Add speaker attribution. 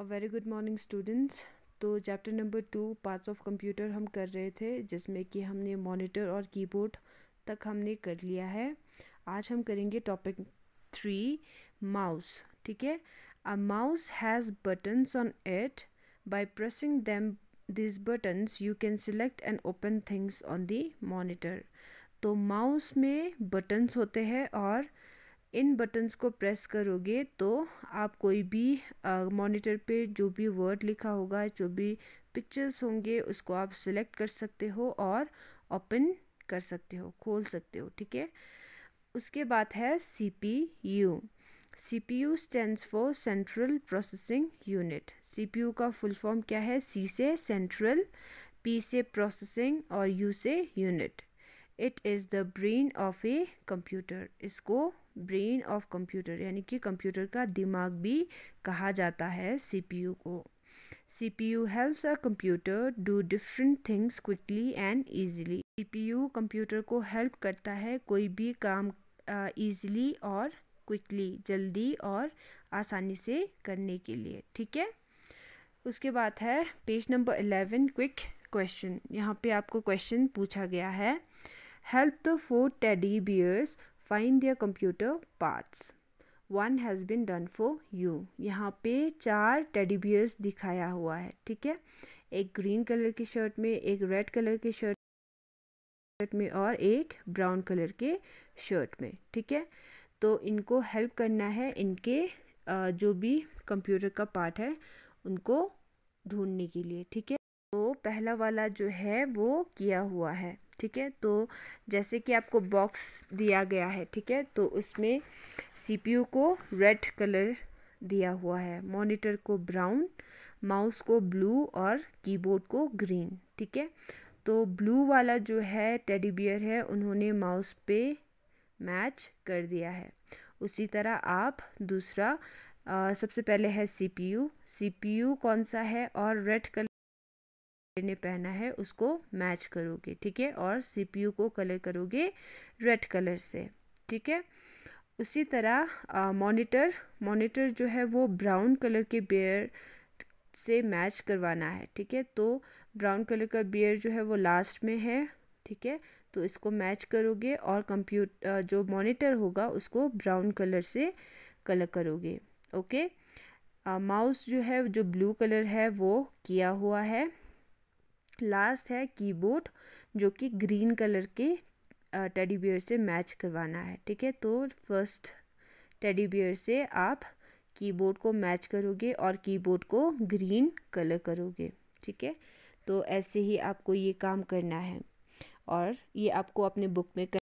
Speaker 1: अ very good morning students तो chapter number two parts of computer हम कर रहे थे जिसमें कि हमने मॉनिटर और कीबोर्ड तक हमने कर लिया है आज हम करेंगे टॉपिक थ्री माउस ठीक है a mouse has buttons on it by pressing them this buttons you can select and open things on the monitor तो माउस में बटन्स होते हैं और इन बटन्स को प्रेस करोगे तो आप कोई भी मॉनिटर पे जो भी वर्ड लिखा होगा जो भी पिक्चर्स होंगे उसको आप सिलेक्ट कर सकते हो और ओपन कर सकते हो खोल सकते हो ठीक है उसके बाद है C P U C P U stands for central processing unit C P U का फुल फॉर्म क्या है सी से सेंट्रल पी से प्रोसेसिंग और यू से unit it is the brain of a computer इसको ब्रेन ऑफ कंप्यूटर यानी कि कंप्यूटर का दिमाग भी कहा जाता है सीपीयू को a computer do different things quickly and easily C P U computer को हेल्प करता है कोई भी काम ईजिली uh, और क्विकली जल्दी और आसानी से करने के लिए ठीक है उसके बाद है page number eleven quick question यहाँ पे आपको क्वेश्चन पूछा गया है help the four teddy bears find their computer parts one has been done for you यहाँ पे चार टेडी बियर्स दिखाया हुआ है ठीक है एक ग्रीन कलर की शर्ट में एक रेड कलर की शर्ट में और एक ब्राउन कलर के शर्ट में ठीक है तो इनको हेल्प करना है इनके जो भी कंप्यूटर का पार्ट है उनको ढूंढने के लिए ठीक है तो पहला वाला जो है वो किया हुआ है ठीक है तो जैसे कि आपको बॉक्स दिया गया है ठीक है तो उसमें सीपीयू को रेड कलर दिया हुआ है मॉनिटर को ब्राउन माउस को ब्लू और कीबोर्ड को ग्रीन ठीक है तो ब्लू वाला जो है टेडी बियर है उन्होंने माउस पे मैच कर दिया है उसी तरह आप दूसरा आ, सबसे पहले है सीपीयू सीपीयू कौन सा है और रेड कलर ने पहना है उसको मैच करोगे ठीक है और सीपीयू को कलर करोगे रेड कलर से ठीक है उसी तरह मॉनिटर मॉनिटर जो है वो ब्राउन कलर के बेयर से मैच करवाना है ठीक है तो ब्राउन कलर का बेयर जो है वो लास्ट में है ठीक है तो इसको मैच करोगे और कंप्यूट जो मॉनिटर होगा उसको ब्राउन कलर से कलर करोगे ओके माउस जो है जो ब्लू कलर है वो किया हुआ है लास्ट है कीबोर्ड जो कि ग्रीन कलर के टेडी बियर से मैच करवाना है ठीक है तो फर्स्ट टेडी बियर से आप कीबोर्ड को मैच करोगे और कीबोर्ड को ग्रीन कलर करोगे ठीक है तो ऐसे ही आपको ये काम करना है और ये आपको अपने बुक में कर